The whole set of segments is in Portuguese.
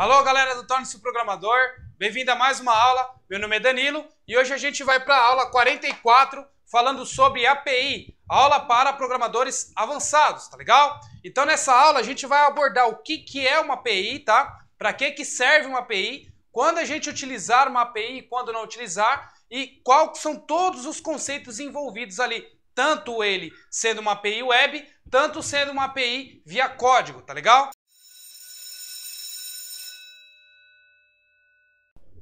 Alô, galera do Torne-se Programador, bem-vindo a mais uma aula. Meu nome é Danilo e hoje a gente vai para a aula 44 falando sobre API, aula para programadores avançados, tá legal? Então nessa aula a gente vai abordar o que, que é uma API, tá? Para que, que serve uma API, quando a gente utilizar uma API e quando não utilizar e quais são todos os conceitos envolvidos ali, tanto ele sendo uma API web, tanto sendo uma API via código, tá legal?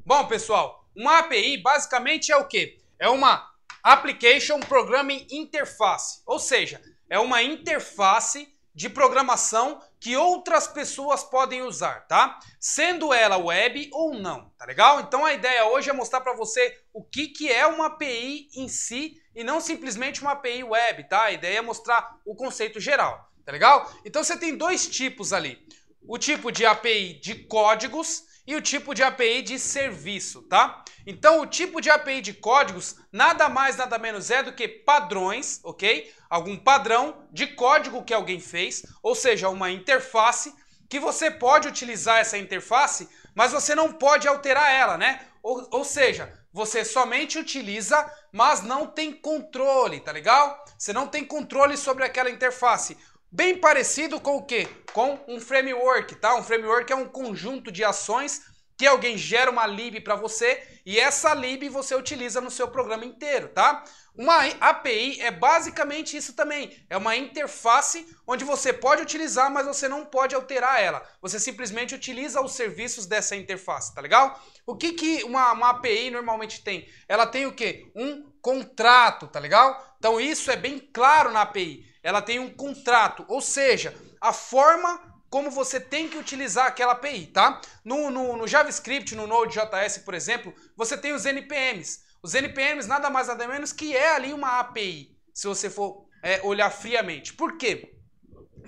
Bom, pessoal, uma API basicamente é o quê? É uma Application Programming Interface, ou seja, é uma interface de programação que outras pessoas podem usar, tá? Sendo ela web ou não, tá legal? Então a ideia hoje é mostrar para você o que, que é uma API em si e não simplesmente uma API web, tá? A ideia é mostrar o conceito geral, tá legal? Então você tem dois tipos ali. O tipo de API de códigos e o tipo de API de serviço, tá? Então, o tipo de API de códigos nada mais nada menos é do que padrões, ok? Algum padrão de código que alguém fez, ou seja, uma interface que você pode utilizar essa interface, mas você não pode alterar ela, né? Ou, ou seja, você somente utiliza, mas não tem controle, tá legal? Você não tem controle sobre aquela interface. Bem parecido com o quê? Com um framework, tá? Um framework é um conjunto de ações que alguém gera uma lib para você e essa lib você utiliza no seu programa inteiro, tá? Uma API é basicamente isso também, é uma interface onde você pode utilizar, mas você não pode alterar ela. Você simplesmente utiliza os serviços dessa interface, tá legal? O que, que uma, uma API normalmente tem? Ela tem o quê? Um contrato, tá legal? Então isso é bem claro na API ela tem um contrato, ou seja, a forma como você tem que utilizar aquela API, tá? No, no, no JavaScript, no Node.js, por exemplo, você tem os NPMs. Os NPMs nada mais nada menos que é ali uma API, se você for é, olhar friamente. Por quê?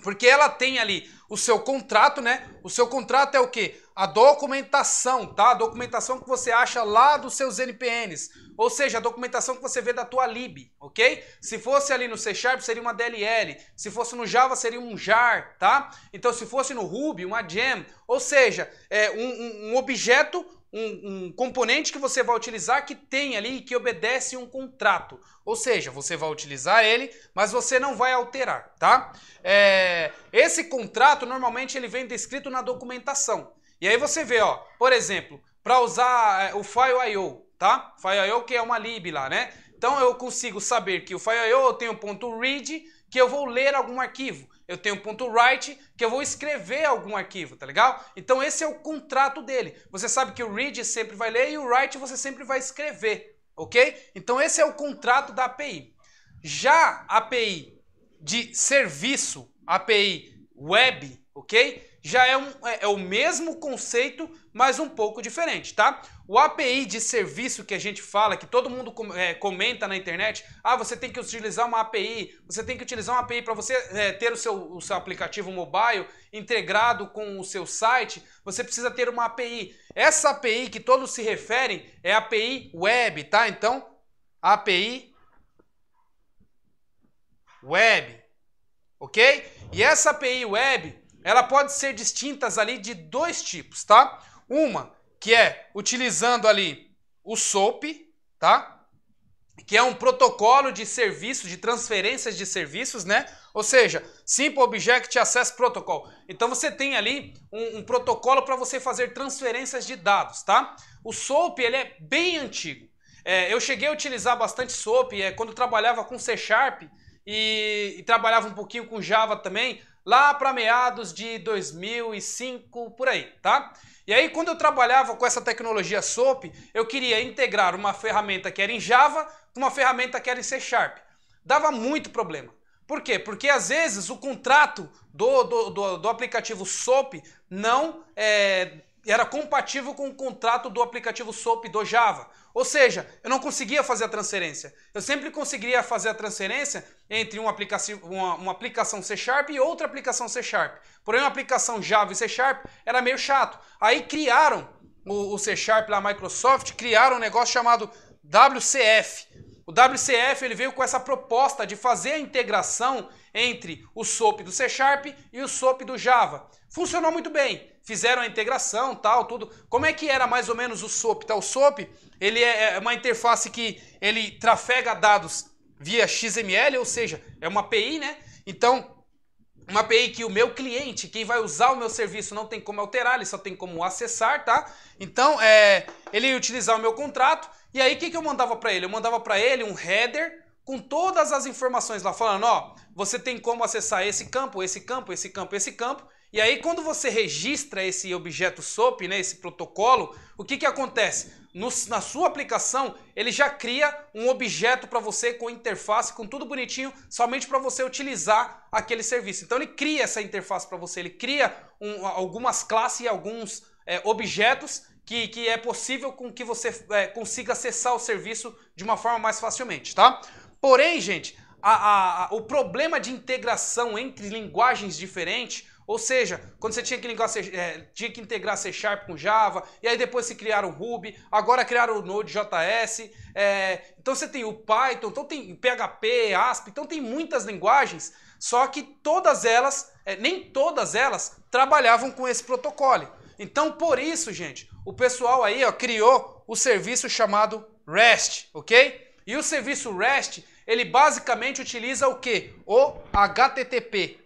Porque ela tem ali o seu contrato, né? O seu contrato é o quê? A documentação, tá? A documentação que você acha lá dos seus NPNs ou seja, a documentação que você vê da tua lib, ok? Se fosse ali no C Sharp, seria uma DLL. Se fosse no Java, seria um JAR, tá? Então, se fosse no Ruby, uma gem. Ou seja, é um, um, um objeto um, um, componente que você vai utilizar que tem ali e que obedece um contrato. Ou seja, você vai utilizar ele, mas você não vai alterar, tá? É, esse contrato normalmente ele vem descrito na documentação. E aí você vê, ó, por exemplo, para usar é, o file I.O., tá? FileIO que é uma lib lá, né? Então eu consigo saber que o FileIO eu tenho ponto .read que eu vou ler algum arquivo. Eu tenho ponto .write que eu vou escrever algum arquivo, tá legal? Então esse é o contrato dele. Você sabe que o read sempre vai ler e o write você sempre vai escrever, ok? Então esse é o contrato da API. Já a API de serviço, API web, ok? Já é, um, é, é o mesmo conceito, mas um pouco diferente, tá? O API de serviço que a gente fala, que todo mundo é, comenta na internet, ah, você tem que utilizar uma API, você tem que utilizar uma API para você é, ter o seu, o seu aplicativo mobile integrado com o seu site, você precisa ter uma API. Essa API que todos se referem é API web, tá? Então, API web, ok? E essa API web, ela pode ser distintas ali de dois tipos, tá? Uma que é utilizando ali o SOAP, tá? Que é um protocolo de serviço, de transferências de serviços, né? Ou seja, Simple Object Access Protocol. Então você tem ali um, um protocolo para você fazer transferências de dados, tá? O SOAP ele é bem antigo. É, eu cheguei a utilizar bastante SOAP é, quando trabalhava com C Sharp e, e trabalhava um pouquinho com Java também lá para meados de 2005 por aí, tá? E aí quando eu trabalhava com essa tecnologia SOAP, eu queria integrar uma ferramenta que era em Java com uma ferramenta que era em C Sharp. Dava muito problema. Por quê? Porque às vezes o contrato do, do, do, do aplicativo SOAP não é, era compatível com o contrato do aplicativo SOAP do Java. Ou seja, eu não conseguia fazer a transferência. Eu sempre conseguiria fazer a transferência entre uma, uma, uma aplicação C Sharp e outra aplicação C Sharp. Porém, uma aplicação Java e C Sharp era meio chato. Aí criaram o, o C Sharp lá, Microsoft, criaram um negócio chamado WCF. O WCF ele veio com essa proposta de fazer a integração entre o SOAP do C Sharp e o SOAP do Java. Funcionou muito bem fizeram a integração, tal, tudo. Como é que era mais ou menos o SOAP? Tá? O SOAP, ele é, é uma interface que ele trafega dados via XML, ou seja, é uma API, né? Então, uma API que o meu cliente, quem vai usar o meu serviço, não tem como alterar, ele só tem como acessar, tá? Então, é, ele ia utilizar o meu contrato, e aí o que, que eu mandava para ele? Eu mandava para ele um header com todas as informações lá, falando, ó, você tem como acessar esse campo, esse campo, esse campo, esse campo, e aí, quando você registra esse objeto SOAP, né, esse protocolo, o que, que acontece? No, na sua aplicação, ele já cria um objeto para você com interface, com tudo bonitinho, somente para você utilizar aquele serviço. Então, ele cria essa interface para você, ele cria um, algumas classes e alguns é, objetos que, que, é possível com que você é, consiga acessar o serviço de uma forma mais facilmente, tá? Porém, gente, a, a, a, o problema de integração entre linguagens diferentes ou seja, quando você tinha que, ligar, é, tinha que integrar C Sharp com Java, e aí depois se criaram o Ruby, agora criaram o Node.js, é, então você tem o Python, então tem PHP, ASP, então tem muitas linguagens, só que todas elas, é, nem todas elas, trabalhavam com esse protocolo. Então, por isso, gente, o pessoal aí ó, criou o serviço chamado REST, ok? E o serviço REST, ele basicamente utiliza o que? O HTTP,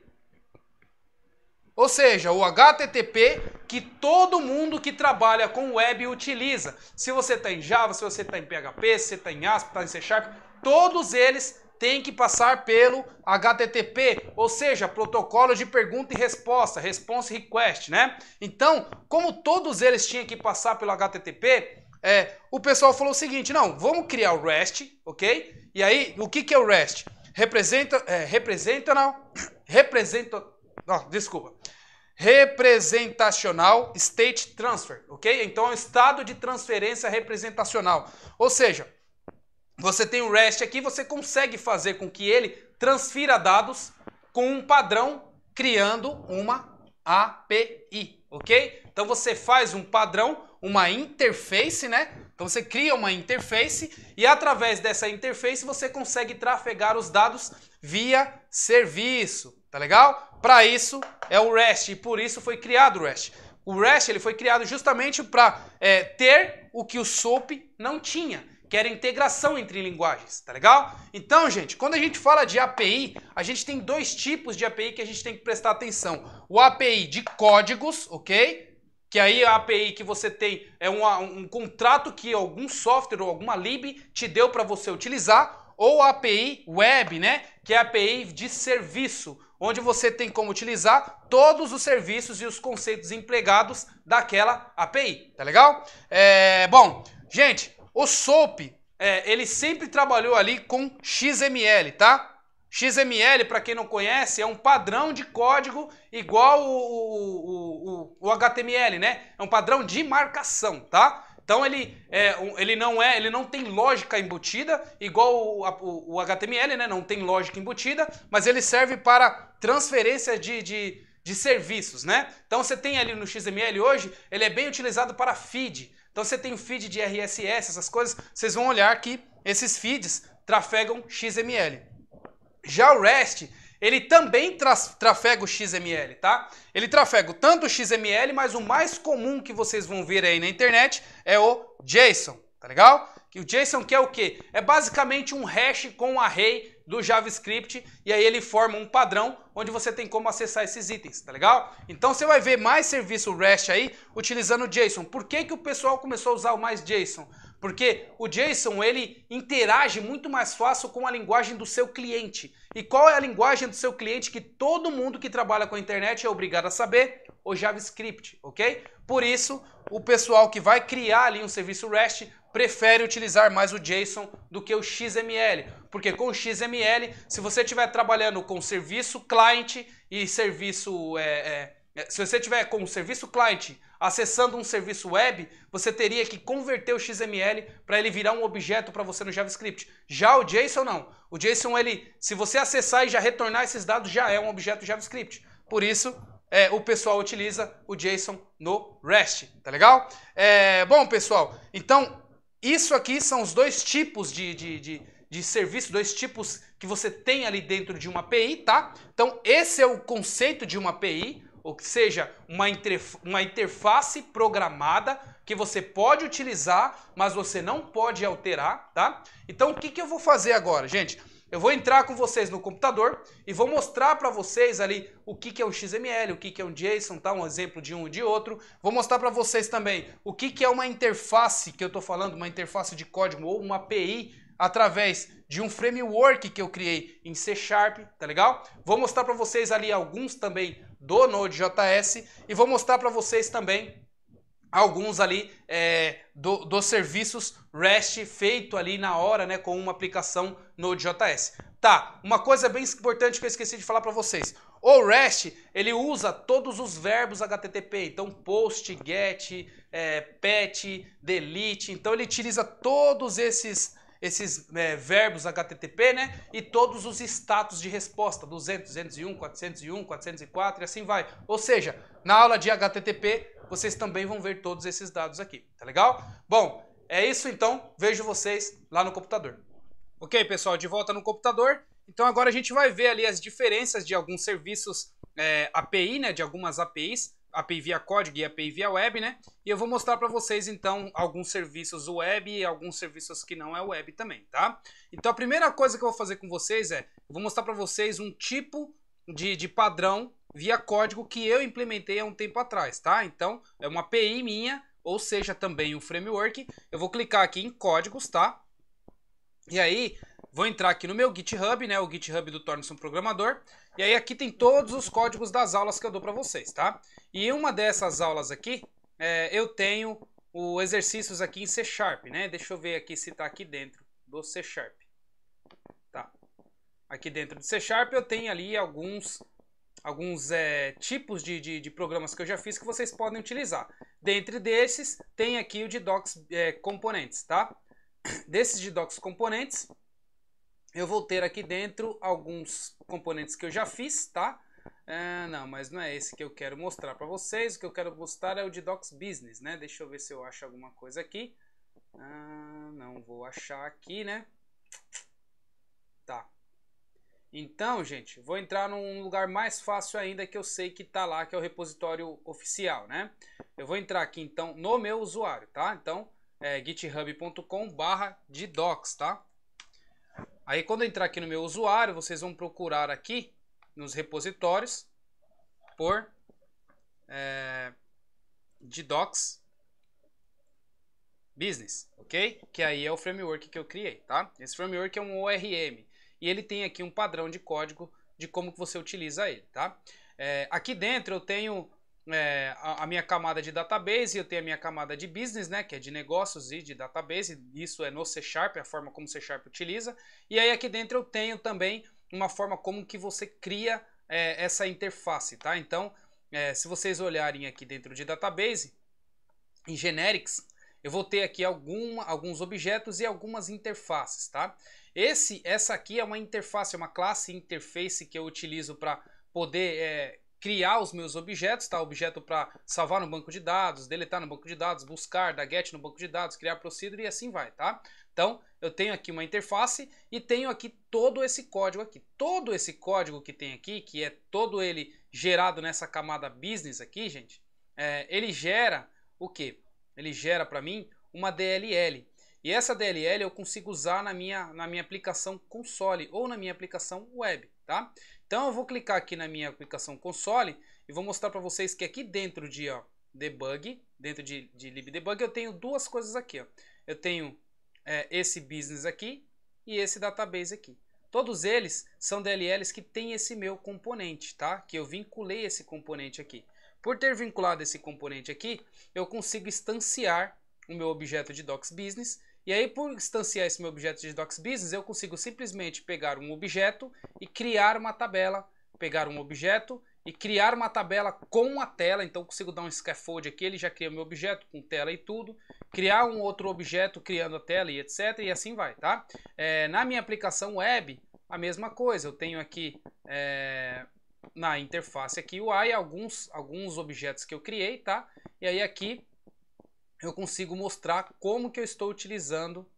ou seja, o HTTP que todo mundo que trabalha com web utiliza. Se você está em Java, se você está em PHP, se você está em ASP, está em C Sharp, todos eles têm que passar pelo HTTP, ou seja, protocolo de pergunta e resposta, response request, né? Então, como todos eles tinham que passar pelo HTTP, é, o pessoal falou o seguinte, não, vamos criar o REST, ok? E aí, o que, que é o REST? Representa, é, não representa, desculpa, representacional state transfer, ok? Então é um estado de transferência representacional. Ou seja, você tem o REST aqui, você consegue fazer com que ele transfira dados com um padrão criando uma API, ok? Então você faz um padrão, uma interface, né? Então você cria uma interface e através dessa interface você consegue trafegar os dados via serviço, Tá legal? Para isso é o REST e por isso foi criado o REST. O REST ele foi criado justamente para é, ter o que o SOAP não tinha, que era integração entre linguagens, tá legal? Então, gente, quando a gente fala de API, a gente tem dois tipos de API que a gente tem que prestar atenção. O API de códigos, ok? Que aí a API que você tem é uma, um contrato que algum software ou alguma lib te deu para você utilizar, ou API web, né? que é a API de serviço, onde você tem como utilizar todos os serviços e os conceitos empregados daquela API, tá legal? É, bom, gente, o SOAP, é, ele sempre trabalhou ali com XML, tá? XML, para quem não conhece, é um padrão de código igual o, o, o, o HTML, né? É um padrão de marcação, tá? Então ele, é, ele não é, ele não tem lógica embutida, igual o, o, o, HTML, né? Não tem lógica embutida, mas ele serve para transferência de, de, de serviços, né? Então você tem ali no XML hoje, ele é bem utilizado para feed. Então você tem o feed de RSS, essas coisas, vocês vão olhar que esses feeds trafegam XML. Já o REST ele também trafega o XML, tá? Ele trafega tanto o XML, mas o mais comum que vocês vão ver aí na internet é o JSON, tá legal? E o JSON que é o quê? É basicamente um hash com um array do JavaScript e aí ele forma um padrão onde você tem como acessar esses itens, tá legal? Então você vai ver mais serviço REST aí utilizando o JSON. Por que, que o pessoal começou a usar o mais JSON? Porque o JSON ele interage muito mais fácil com a linguagem do seu cliente. E qual é a linguagem do seu cliente que todo mundo que trabalha com a internet é obrigado a saber? O JavaScript, ok? Por isso, o pessoal que vai criar ali um serviço REST prefere utilizar mais o JSON do que o XML, porque com o XML, se você estiver trabalhando com serviço client e serviço é, é, se você tiver com o serviço client Acessando um serviço web, você teria que converter o XML para ele virar um objeto para você no JavaScript. Já o JSON não. O JSON ele, se você acessar e já retornar esses dados, já é um objeto JavaScript. Por isso, é, o pessoal utiliza o JSON no REST, tá legal? É, bom, pessoal, então isso aqui são os dois tipos de, de, de, de serviço, dois tipos que você tem ali dentro de uma API, tá? Então esse é o conceito de uma API, ou seja, uma, uma interface programada que você pode utilizar, mas você não pode alterar, tá? Então o que, que eu vou fazer agora, gente? Eu vou entrar com vocês no computador e vou mostrar para vocês ali o que, que é um XML, o que, que é um JSON, tá? Um exemplo de um e de outro. Vou mostrar para vocês também o que, que é uma interface que eu estou falando, uma interface de código ou uma API através de um framework que eu criei em C Sharp, tá legal? Vou mostrar para vocês ali alguns também do Node.js e vou mostrar para vocês também alguns ali é, do, dos serviços REST feito ali na hora, né, com uma aplicação Node.js. Tá, uma coisa bem importante que eu esqueci de falar para vocês. O REST, ele usa todos os verbos HTTP, então post, get, é, pet, delete, então ele utiliza todos esses esses é, verbos HTTP, né? E todos os status de resposta, 200, 201, 401, 404 e assim vai. Ou seja, na aula de HTTP, vocês também vão ver todos esses dados aqui, tá legal? Bom, é isso então, vejo vocês lá no computador. Ok, pessoal, de volta no computador. Então agora a gente vai ver ali as diferenças de alguns serviços é, API, né, de algumas APIs, API via código e API via web, né? E eu vou mostrar para vocês então alguns serviços web e alguns serviços que não é web também, tá? Então a primeira coisa que eu vou fazer com vocês é, eu vou mostrar para vocês um tipo de, de padrão via código que eu implementei há um tempo atrás, tá? Então é uma API minha, ou seja, também um framework. Eu vou clicar aqui em códigos, tá? E aí, vou entrar aqui no meu GitHub, né? O GitHub do Torne-se um Programador. E aí aqui tem todos os códigos das aulas que eu dou para vocês, tá? E uma dessas aulas aqui, é, eu tenho os exercícios aqui em C Sharp, né? Deixa eu ver aqui se está aqui dentro do C Sharp. Tá. Aqui dentro do C Sharp eu tenho ali alguns, alguns é, tipos de, de, de, programas que eu já fiz que vocês podem utilizar. Dentre desses, tem aqui o de Docs é, Componentes, tá? Desses de Docs Componentes, eu vou ter aqui dentro alguns componentes que eu já fiz, tá? É, não, mas não é esse que eu quero mostrar para vocês. O que eu quero mostrar é o de Docs Business, né? Deixa eu ver se eu acho alguma coisa aqui. Ah, não vou achar aqui, né? Tá. Então, gente, vou entrar num lugar mais fácil ainda que eu sei que tá lá, que é o repositório oficial, né? Eu vou entrar aqui, então, no meu usuário, tá? Então, é github.com barra de docs, tá? Aí, quando eu entrar aqui no meu usuário, vocês vão procurar aqui nos repositórios por é, docs Business, ok? Que aí é o framework que eu criei, tá? Esse framework é um ORM e ele tem aqui um padrão de código de como que você utiliza ele, tá? É, aqui dentro eu tenho é, a, a, minha camada de database, eu tenho a minha camada de business, né, que é de negócios e de database, isso é no C Sharp, é a forma como o C Sharp utiliza, e aí aqui dentro eu tenho também uma forma como que você cria é, essa interface, tá? Então, é, se vocês olharem aqui dentro de database, em generics, eu vou ter aqui alguma, alguns objetos e algumas interfaces, tá? Esse, essa aqui é uma interface, é uma classe interface que eu utilizo para poder é, criar os meus objetos, tá? Objeto para salvar no banco de dados, deletar no banco de dados, buscar, dar get no banco de dados, criar procedure e assim vai, tá? Então, eu tenho aqui uma interface e tenho aqui todo esse código aqui. Todo esse código que tem aqui, que é todo ele gerado nessa camada business aqui, gente, é, ele gera o quê? Ele gera para mim uma DLL. E essa DLL eu consigo usar na minha, na minha aplicação console ou na minha aplicação web, tá? Então eu vou clicar aqui na minha aplicação console e vou mostrar para vocês que aqui dentro de ó, debug, dentro de, de libdebug, eu tenho duas coisas aqui. Ó. Eu tenho é, esse business aqui e esse database aqui. Todos eles são DLLs que tem esse meu componente, tá? Que eu vinculei esse componente aqui. Por ter vinculado esse componente aqui, eu consigo instanciar o meu objeto de Docs Business. E aí, por instanciar esse meu objeto de Docs Business, eu consigo simplesmente pegar um objeto e criar uma tabela, pegar um objeto e criar uma tabela com a tela. Então, consigo dar um scaffold aqui, ele já cria meu objeto com tela e tudo. Criar um outro objeto criando a tela e etc. E assim vai, tá? É, na minha aplicação web, a mesma coisa. Eu tenho aqui é, na interface aqui o AI, alguns, alguns objetos que eu criei, tá? E aí aqui eu consigo mostrar como que eu estou utilizando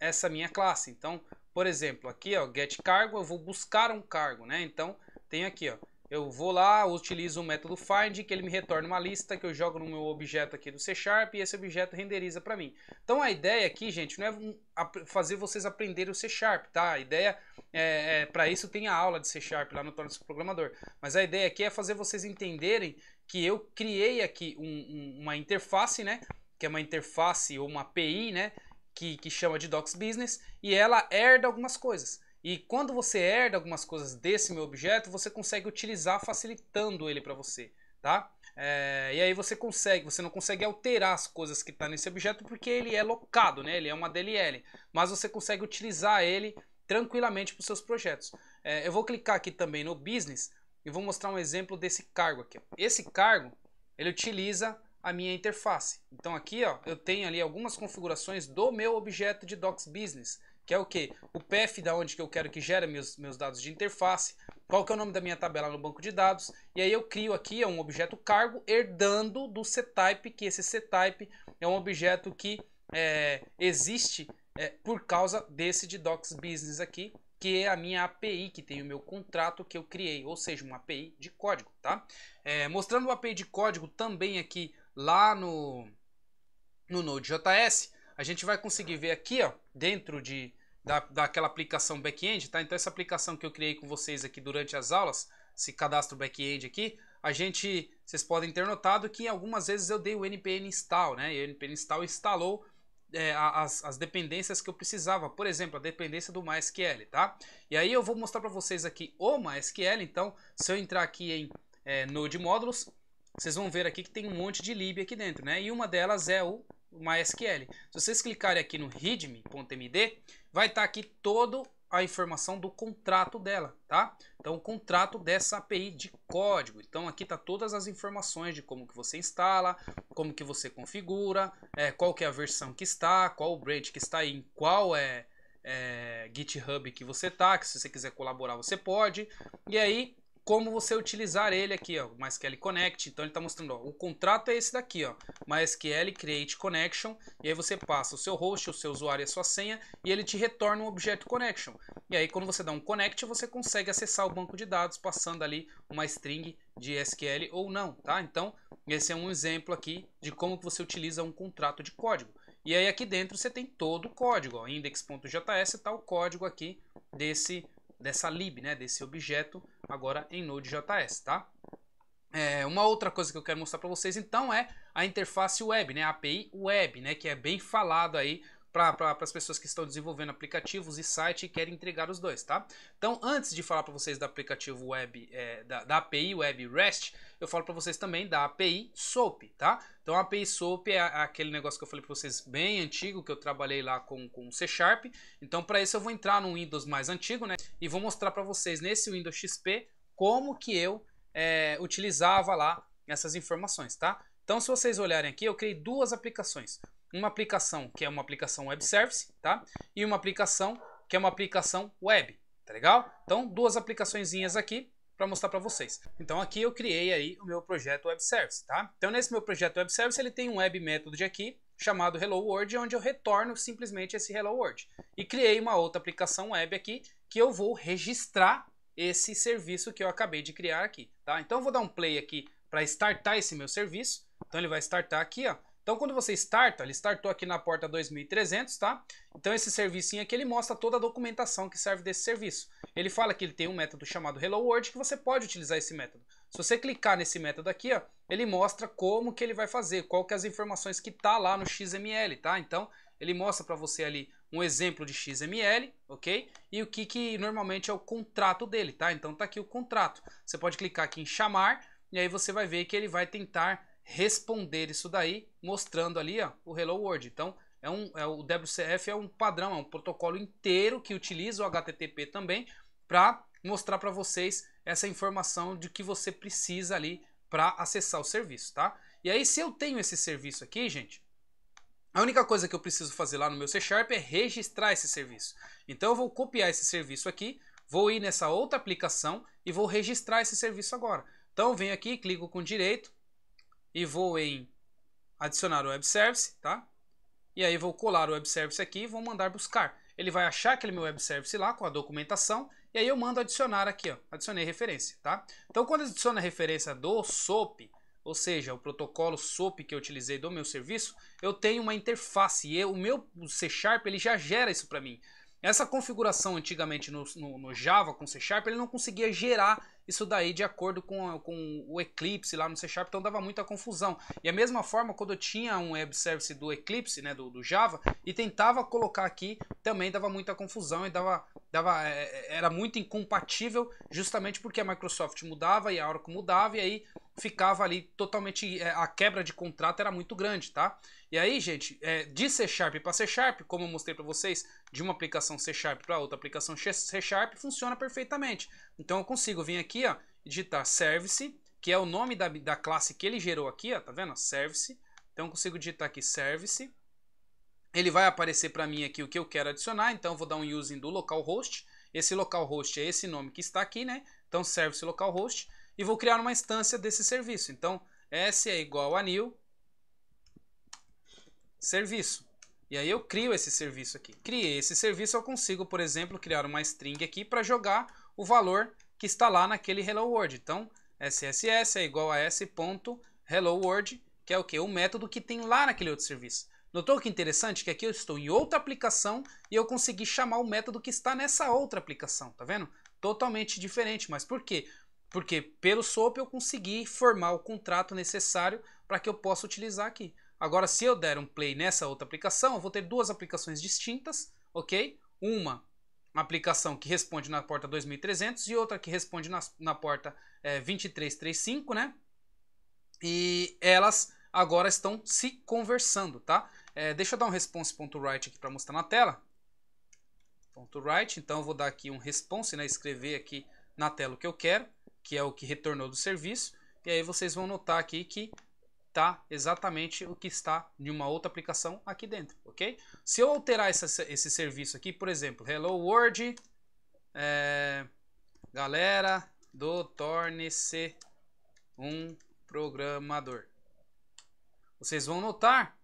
essa minha classe. Então, por exemplo, aqui ó, get cargo, eu vou buscar um cargo, né? Então, tem aqui ó, eu vou lá, utilizo o método find, que ele me retorna uma lista que eu jogo no meu objeto aqui do C Sharp e esse objeto renderiza para mim. Então a ideia aqui, gente, não é fazer vocês aprenderem o C Sharp, tá? A ideia, é, é para isso tem a aula de C Sharp lá no torna Programador. Mas a ideia aqui é fazer vocês entenderem que eu criei aqui um, um, uma interface, né? Que é uma interface ou uma API, né? Que, que chama de Docs Business e ela herda algumas coisas. E quando você herda algumas coisas desse meu objeto, você consegue utilizar facilitando ele para você, tá? É, e aí você consegue, você não consegue alterar as coisas que está nesse objeto porque ele é locado, né? Ele é uma DLL, mas você consegue utilizar ele tranquilamente para os seus projetos. É, eu vou clicar aqui também no Business e vou mostrar um exemplo desse cargo aqui. Esse cargo, ele utiliza a minha interface. Então aqui ó, eu tenho ali algumas configurações do meu objeto de Docs Business que é o que O PF da onde que eu quero que gere meus, meus dados de interface, qual que é o nome da minha tabela no banco de dados, e aí eu crio aqui é um objeto cargo herdando do ctype, que esse ctype é um objeto que é, existe é, por causa desse de Docs Business aqui, que é a minha API, que tem o meu contrato que eu criei, ou seja, uma API de código, tá? É, mostrando o API de código também aqui lá no, no Node.js, a gente vai conseguir ver aqui, ó, dentro de, da, daquela aplicação back-end, tá? Então essa aplicação que eu criei com vocês aqui durante as aulas, esse cadastro back-end aqui, a gente, vocês podem ter notado que algumas vezes eu dei o npm install, né? E o npm install instalou é, as, as, dependências que eu precisava, por exemplo, a dependência do MySQL, tá? E aí eu vou mostrar para vocês aqui o MySQL, então se eu entrar aqui em é, Node Módulos, vocês vão ver aqui que tem um monte de lib aqui dentro, né? E uma delas é o o MySQL. Se vocês clicarem aqui no readme.md, vai estar tá aqui toda a informação do contrato dela, tá? Então, o contrato dessa API de código. Então, aqui tá todas as informações de como que você instala, como que você configura, é, qual que é a versão que está, qual o branch que está em qual é, é, GitHub que você tá, que se você quiser colaborar você pode. E aí como você utilizar ele aqui, ó, MySQL Connect. Então ele está mostrando, ó, o contrato é esse daqui, ó, MySQL Create Connection, e aí você passa o seu host, o seu usuário e a sua senha, e ele te retorna um objeto connection. E aí quando você dá um connect, você consegue acessar o banco de dados passando ali uma string de SQL ou não, tá? Então esse é um exemplo aqui de como você utiliza um contrato de código. E aí aqui dentro você tem todo o código, index.js está o código aqui desse dessa lib, né, desse objeto agora em Node.js, tá? É, uma outra coisa que eu quero mostrar para vocês então é a interface web, né, a API web, né, que é bem falado aí para pra, as pessoas que estão desenvolvendo aplicativos e site e querem entregar os dois, tá? Então, antes de falar para vocês do aplicativo web, é, da, da, API Web REST, eu falo para vocês também da API SOAP, tá? Então a API SOAP é aquele negócio que eu falei para vocês bem antigo, que eu trabalhei lá com, com C Sharp. Então para isso eu vou entrar no Windows mais antigo, né? E vou mostrar para vocês nesse Windows XP como que eu é, utilizava lá essas informações, tá? Então se vocês olharem aqui, eu criei duas aplicações. Uma aplicação que é uma aplicação web service, tá? E uma aplicação que é uma aplicação web, tá legal? Então duas aplicaçõezinhas aqui para mostrar para vocês. Então aqui eu criei aí o meu projeto Web Service, tá? Então nesse meu projeto Web Service ele tem um web method aqui chamado Hello World, onde eu retorno simplesmente esse Hello World. E criei uma outra aplicação web aqui que eu vou registrar esse serviço que eu acabei de criar aqui, tá? Então eu vou dar um play aqui para startar esse meu serviço. Então ele vai startar aqui, ó. Então quando você starta, ele startou aqui na porta 2300, tá? Então esse servicinho aqui ele mostra toda a documentação que serve desse serviço. Ele fala que ele tem um método chamado Hello World que você pode utilizar esse método. Se você clicar nesse método aqui, ó, ele mostra como que ele vai fazer, qual que é as informações que tá lá no XML, tá? Então ele mostra para você ali um exemplo de XML, ok? E o que, que normalmente é o contrato dele, tá? Então tá aqui o contrato. Você pode clicar aqui em chamar e aí você vai ver que ele vai tentar responder isso daí, mostrando ali ó, o Hello World. Então, é um, é, o WCF é um padrão, é um protocolo inteiro que utiliza o HTTP também para mostrar para vocês essa informação de que você precisa ali para acessar o serviço, tá? E aí, se eu tenho esse serviço aqui, gente, a única coisa que eu preciso fazer lá no meu C Sharp é registrar esse serviço. Então, eu vou copiar esse serviço aqui, vou ir nessa outra aplicação e vou registrar esse serviço agora. Então, eu venho aqui, clico com direito, e vou em adicionar o web service, tá? E aí vou colar o web service aqui e vou mandar buscar. Ele vai achar aquele meu web service lá com a documentação e aí eu mando adicionar aqui, ó, adicionei referência, tá? Então quando adiciona a referência do SOAP, ou seja, o protocolo SOAP que eu utilizei do meu serviço, eu tenho uma interface e eu, o meu C Sharp ele já gera isso para mim. Essa configuração antigamente no, no, no, Java com C Sharp, ele não conseguia gerar isso daí de acordo com, com o Eclipse lá no C Sharp, então dava muita confusão. E a mesma forma, quando eu tinha um web service do Eclipse, né, do, do Java, e tentava colocar aqui, também dava muita confusão e dava, dava, é, é, era muito incompatível, justamente porque a Microsoft mudava e a Oracle mudava, e aí ficava ali totalmente. É, a quebra de contrato era muito grande, tá? E aí, gente, é, de C Sharp para C Sharp, como eu mostrei para vocês, de uma aplicação C Sharp para outra aplicação C Sharp, funciona perfeitamente. Então eu consigo vir aqui, ó, digitar service, que é o nome da, da classe que ele gerou aqui, ó, tá vendo? Service. Então eu consigo digitar aqui service. Ele vai aparecer para mim aqui o que eu quero adicionar, então eu vou dar um using do localhost. Esse localhost é esse nome que está aqui, né? Então service localhost e vou criar uma instância desse serviço. Então, S é igual a new serviço. E aí eu crio esse serviço aqui. Criei esse serviço, eu consigo, por exemplo, criar uma string aqui para jogar o valor que está lá naquele hello world. Então, sss é igual a s.hello world, que é o que? O método que tem lá naquele outro serviço. Notou que interessante que aqui eu estou em outra aplicação e eu consegui chamar o método que está nessa outra aplicação, tá vendo? Totalmente diferente, mas por quê? Porque pelo SOAP eu consegui formar o contrato necessário para que eu possa utilizar aqui. Agora, se eu der um play nessa outra aplicação, eu vou ter duas aplicações distintas, ok? Uma aplicação que responde na porta 2300 e outra que responde na, na porta é, eh, 2335, né? E elas agora estão se conversando, tá? É, deixa eu dar um response.write aqui para mostrar na tela. .write, então eu vou dar aqui um response, né? Escrever aqui na tela o que eu quero que é o que retornou do serviço. E aí vocês vão notar aqui que tá exatamente o que está em uma outra aplicação aqui dentro, ok? Se eu alterar esse serviço aqui, por exemplo, Hello World, é, galera do Torne-se um programador. Vocês vão notar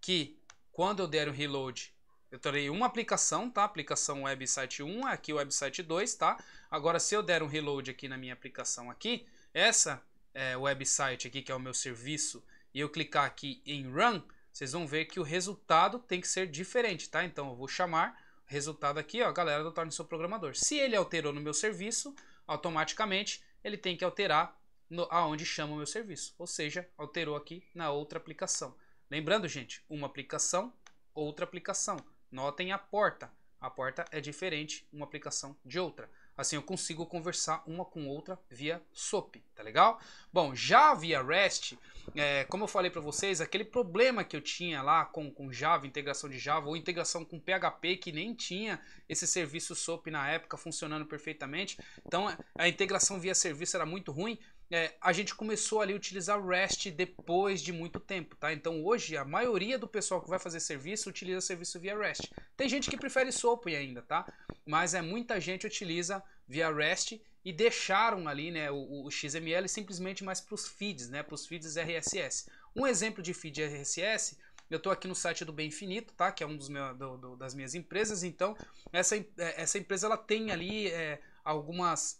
que quando eu der um reload eu terei uma aplicação, tá? Aplicação website 1, aqui o website 2, tá? Agora, se eu der um reload aqui na minha aplicação aqui, essa é, website aqui, que é o meu serviço, e eu clicar aqui em Run, vocês vão ver que o resultado tem que ser diferente, tá? Então, eu vou chamar resultado aqui, ó, galera do Torne Seu Programador. Se ele alterou no meu serviço, automaticamente ele tem que alterar no, aonde chama o meu serviço. Ou seja, alterou aqui na outra aplicação. Lembrando, gente, uma aplicação, outra aplicação Notem a porta. A porta é diferente uma aplicação de outra. Assim eu consigo conversar uma com outra via SOAP, tá legal? Bom, já via REST, é, como eu falei para vocês, aquele problema que eu tinha lá com, com Java, integração de Java ou integração com PHP, que nem tinha esse serviço SOAP na época funcionando perfeitamente. Então a integração via serviço era muito ruim é, a gente começou ali a utilizar REST depois de muito tempo, tá? Então hoje a maioria do pessoal que vai fazer serviço utiliza serviço via REST. Tem gente que prefere SOAP ainda, tá? Mas é muita gente utiliza via REST e deixaram ali, né, o, o XML simplesmente mais para os feeds, né, para os feeds RSS. Um exemplo de feed RSS eu estou aqui no site do Bem Infinito, tá? Que é um dos meus, do, do, das minhas empresas. Então essa, é, essa empresa ela tem ali é, algumas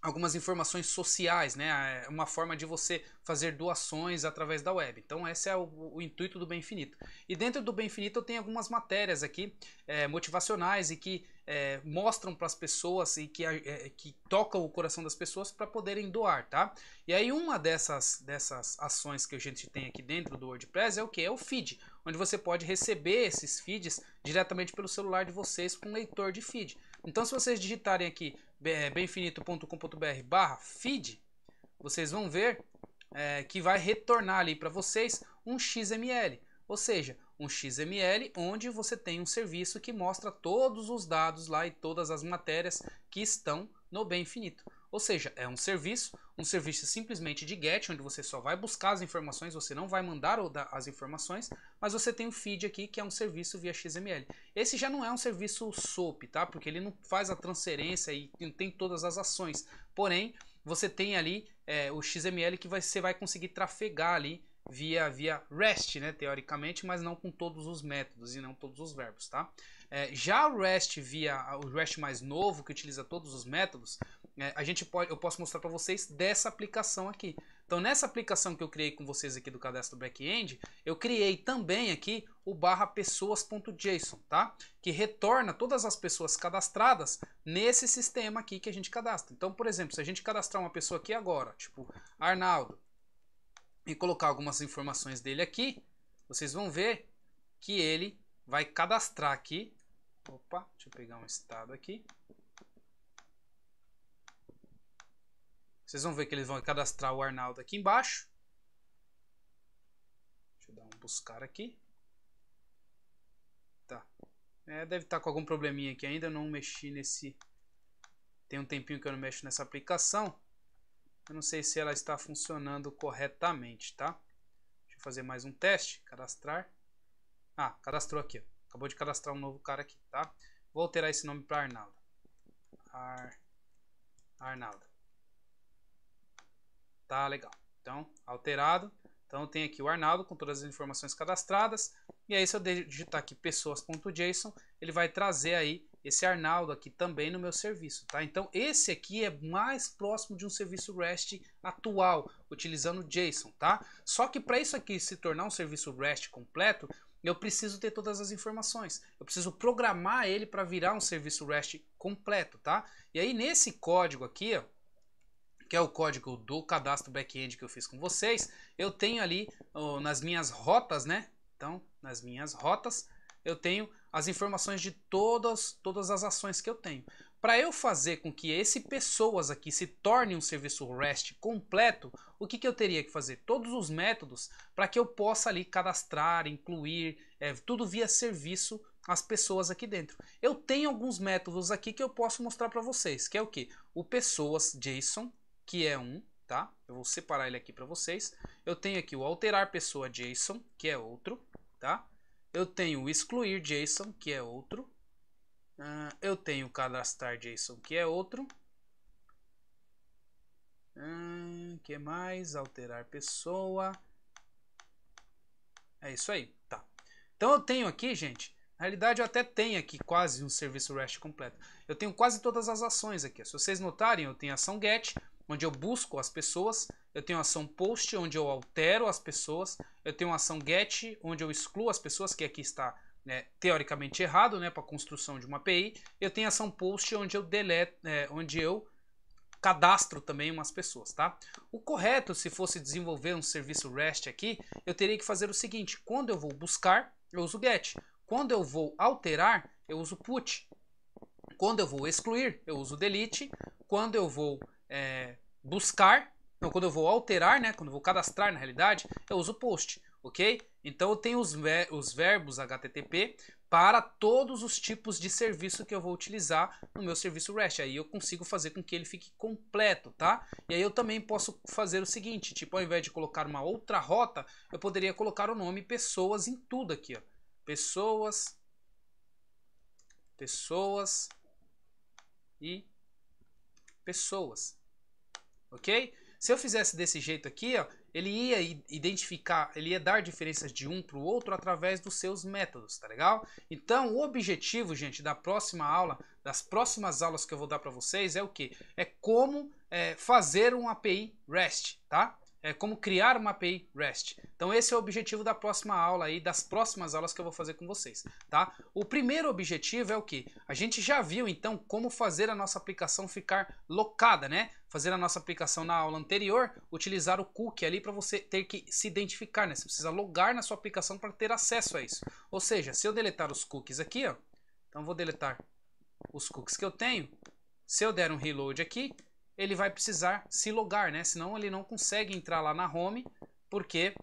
algumas informações sociais, né? Ah, é uma forma de você fazer doações através da web. Então esse é o, o intuito do Bem Infinito. E dentro do Bem Infinito eu tenho algumas matérias aqui é, motivacionais e que é, mostram para as pessoas e que, é, que tocam o coração das pessoas para poderem doar, tá? E aí uma dessas, dessas ações que a gente tem aqui dentro do WordPress é o que? É o feed, onde você pode receber esses feeds diretamente pelo celular de vocês com leitor de feed. Então, se vocês digitarem aqui bemfinito.com.br é, barra feed, vocês vão ver é, que vai retornar ali para vocês um XML, ou seja, um XML onde você tem um serviço que mostra todos os dados lá e todas as matérias que estão no bem finito. Ou seja, é um serviço, um serviço simplesmente de GET, onde você só vai buscar as informações, você não vai mandar as informações, mas você tem o feed aqui, que é um serviço via XML. Esse já não é um serviço SOAP, tá? Porque ele não faz a transferência e tem todas as ações. Porém, você tem ali é, o XML que você vai conseguir trafegar ali via, via REST, né, teoricamente, mas não com todos os métodos e não todos os verbos, tá? É, já o REST via o REST mais novo, que utiliza todos os métodos, é, a gente pode, eu posso mostrar para vocês dessa aplicação aqui. Então, nessa aplicação que eu criei com vocês aqui do cadastro back-end, eu criei também aqui o barra pessoas.json, tá? Que retorna todas as pessoas cadastradas nesse sistema aqui que a gente cadastra. Então, por exemplo, se a gente cadastrar uma pessoa aqui agora, tipo Arnaldo, e colocar algumas informações dele aqui, vocês vão ver que ele vai cadastrar aqui. Opa, deixa eu pegar um estado aqui. Vocês vão ver que eles vão cadastrar o Arnaldo aqui embaixo. Deixa eu dar um buscar aqui. Tá. É, deve estar tá com algum probleminha aqui ainda. Eu não mexi nesse... Tem um tempinho que eu não mexo nessa aplicação. Eu não sei se ela está funcionando corretamente, tá? Deixa eu fazer mais um teste. Cadastrar. Ah, cadastrou aqui. Acabou de cadastrar um novo cara aqui, tá? Vou alterar esse nome para Arnaldo. Ar... Arnaldo. Tá legal. Então, alterado. Então tem aqui o Arnaldo com todas as informações cadastradas. E aí se eu digitar aqui pessoas.json, ele vai trazer aí esse Arnaldo aqui também no meu serviço, tá? Então esse aqui é mais próximo de um serviço REST atual, utilizando JSON, tá? Só que para isso aqui se tornar um serviço REST completo, eu preciso ter todas as informações. Eu preciso programar ele para virar um serviço REST completo, tá? E aí nesse código aqui, ó, que é o código do cadastro back-end que eu fiz com vocês, eu tenho ali oh, nas minhas rotas, né? Então, nas minhas rotas, eu tenho as informações de todas, todas as ações que eu tenho. Para eu fazer com que esse pessoas aqui se torne um serviço REST completo, o que, que eu teria que fazer? Todos os métodos para que eu possa ali cadastrar, incluir, é, tudo via serviço as pessoas aqui dentro. Eu tenho alguns métodos aqui que eu posso mostrar para vocês, que é o que? O pessoas JSON, que é um, tá? Eu vou separar ele aqui para vocês. Eu tenho aqui o alterar pessoa JSON, que é outro, tá? Eu tenho o excluir JSON, que é outro. Uh, eu tenho o cadastrar JSON, que é outro. Hum, que mais? Alterar pessoa. É isso aí, tá. Então eu tenho aqui, gente, na realidade eu até tenho aqui quase um serviço REST completo. Eu tenho quase todas as ações aqui. Se vocês notarem, eu tenho ação GET, onde eu busco as pessoas, eu tenho ação post, onde eu altero as pessoas, eu tenho ação get, onde eu excluo as pessoas, que aqui está né, teoricamente errado né, para a construção de uma API, eu tenho ação post, onde eu delete, é, onde eu cadastro também umas pessoas, tá? O correto, se fosse desenvolver um serviço REST aqui, eu teria que fazer o seguinte, quando eu vou buscar, eu uso get, quando eu vou alterar, eu uso put, quando eu vou excluir, eu uso delete, quando eu vou é, buscar, então quando eu vou alterar, né, quando eu vou cadastrar na realidade, eu uso post, ok? Então eu tenho os, ver os verbos HTTP para todos os tipos de serviço que eu vou utilizar no meu serviço REST. Aí eu consigo fazer com que ele fique completo, tá? E aí eu também posso fazer o seguinte, tipo, ao invés de colocar uma outra rota, eu poderia colocar o nome pessoas em tudo aqui, ó. Pessoas, pessoas e pessoas ok? Se eu fizesse desse jeito aqui, ó, ele ia identificar, ele ia dar diferenças de um para o outro através dos seus métodos, tá legal? Então, o objetivo, gente, da próxima aula, das próximas aulas que eu vou dar para vocês é o que? É como é, fazer um API REST, tá? é, como criar uma API REST. Então esse é o objetivo da próxima aula aí, das próximas aulas que eu vou fazer com vocês, tá? O primeiro objetivo é o que? A gente já viu então como fazer a nossa aplicação ficar locada, né? Fazer a nossa aplicação na aula anterior, utilizar o cookie ali para você ter que se identificar, né? Você precisa logar na sua aplicação para ter acesso a isso. Ou seja, se eu deletar os cookies aqui, ó, então vou deletar os cookies que eu tenho, se eu der um reload aqui, ele vai precisar se logar, né? Senão ele não consegue entrar lá na home, porque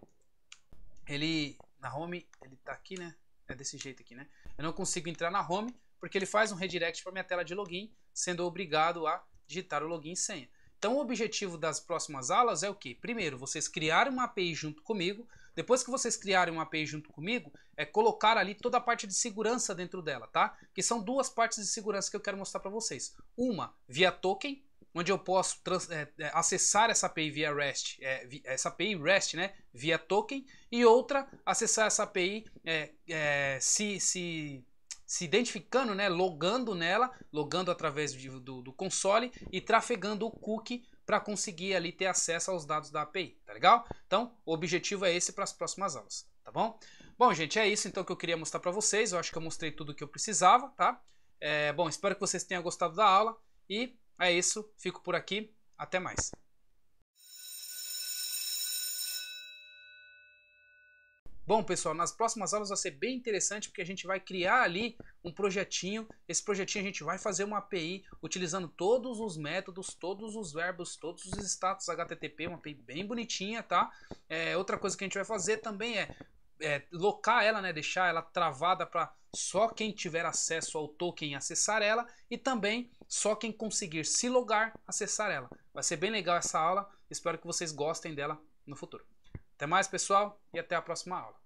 ele na home ele tá aqui, né? É desse jeito aqui, né? Eu não consigo entrar na home porque ele faz um redirect para minha tela de login, sendo obrigado a digitar o login e senha. Então o objetivo das próximas aulas é o quê? Primeiro, vocês criarem uma API junto comigo. Depois que vocês criarem uma API junto comigo, é colocar ali toda a parte de segurança dentro dela, tá? Que são duas partes de segurança que eu quero mostrar para vocês. Uma via token, onde eu posso trans, é, é acessar essa API via REST, é, vi, essa API REST, né, via token, e outra acessar essa API é, é, se, se, se identificando, né, logando nela, logando através de, do, do console e trafegando o cookie para conseguir ali ter acesso aos dados da API, tá legal? Então, o objetivo é esse para as próximas aulas, tá bom? Bom, gente, é isso então que eu queria mostrar para vocês. Eu acho que eu mostrei tudo o que eu precisava, tá? É, bom, espero que vocês tenham gostado da aula e é isso, fico por aqui, até mais. Bom, pessoal, nas próximas aulas vai ser bem interessante porque a gente vai criar ali um projetinho. Esse projetinho a gente vai fazer uma API utilizando todos os métodos, todos os verbos, todos os status HTTP, uma API bem bonitinha, tá? É, outra coisa que a gente vai fazer também é é, locar ela, né, deixar ela travada para só quem tiver acesso ao token acessar ela e também só quem conseguir se logar acessar ela. Vai ser bem legal essa aula, espero que vocês gostem dela no futuro. Até mais, pessoal, e até a próxima aula.